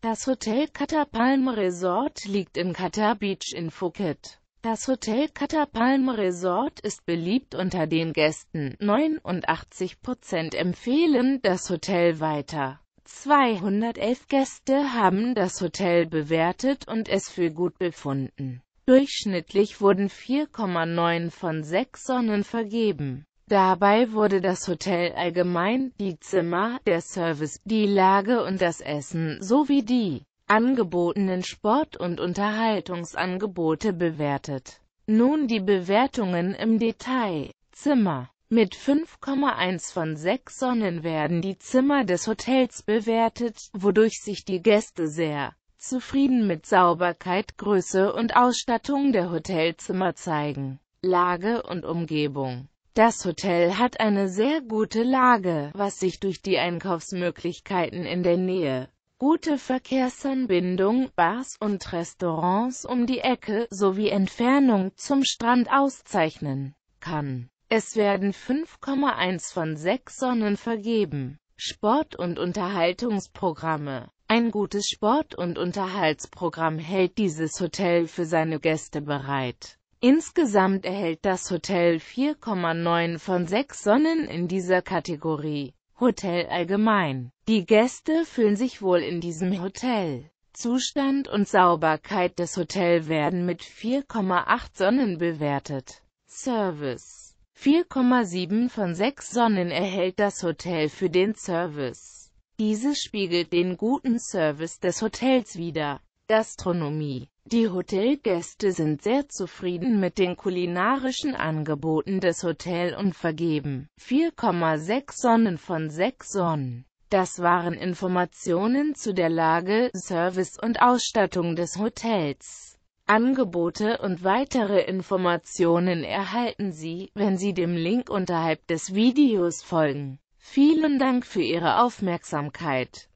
Das Hotel Qatar Resort liegt in Qatar Beach in Phuket. Das Hotel Qatar Resort ist beliebt unter den Gästen. 89% empfehlen das Hotel weiter. 211 Gäste haben das Hotel bewertet und es für gut befunden. Durchschnittlich wurden 4,9 von 6 Sonnen vergeben. Dabei wurde das Hotel allgemein, die Zimmer, der Service, die Lage und das Essen sowie die angebotenen Sport- und Unterhaltungsangebote bewertet. Nun die Bewertungen im Detail. Zimmer mit 5,1 von 6 Sonnen werden die Zimmer des Hotels bewertet, wodurch sich die Gäste sehr zufrieden mit Sauberkeit, Größe und Ausstattung der Hotelzimmer zeigen. Lage und Umgebung das Hotel hat eine sehr gute Lage, was sich durch die Einkaufsmöglichkeiten in der Nähe, gute Verkehrsanbindung, Bars und Restaurants um die Ecke sowie Entfernung zum Strand auszeichnen kann. Es werden 5,1 von 6 Sonnen vergeben. Sport- und Unterhaltungsprogramme Ein gutes Sport- und Unterhaltsprogramm hält dieses Hotel für seine Gäste bereit. Insgesamt erhält das Hotel 4,9 von 6 Sonnen in dieser Kategorie. Hotel allgemein. Die Gäste fühlen sich wohl in diesem Hotel. Zustand und Sauberkeit des Hotels werden mit 4,8 Sonnen bewertet. Service 4,7 von 6 Sonnen erhält das Hotel für den Service. Dieses spiegelt den guten Service des Hotels wider. Gastronomie Die Hotelgäste sind sehr zufrieden mit den kulinarischen Angeboten des Hotels und vergeben 4,6 Sonnen von 6 Sonnen. Das waren Informationen zu der Lage, Service und Ausstattung des Hotels. Angebote und weitere Informationen erhalten Sie, wenn Sie dem Link unterhalb des Videos folgen. Vielen Dank für Ihre Aufmerksamkeit.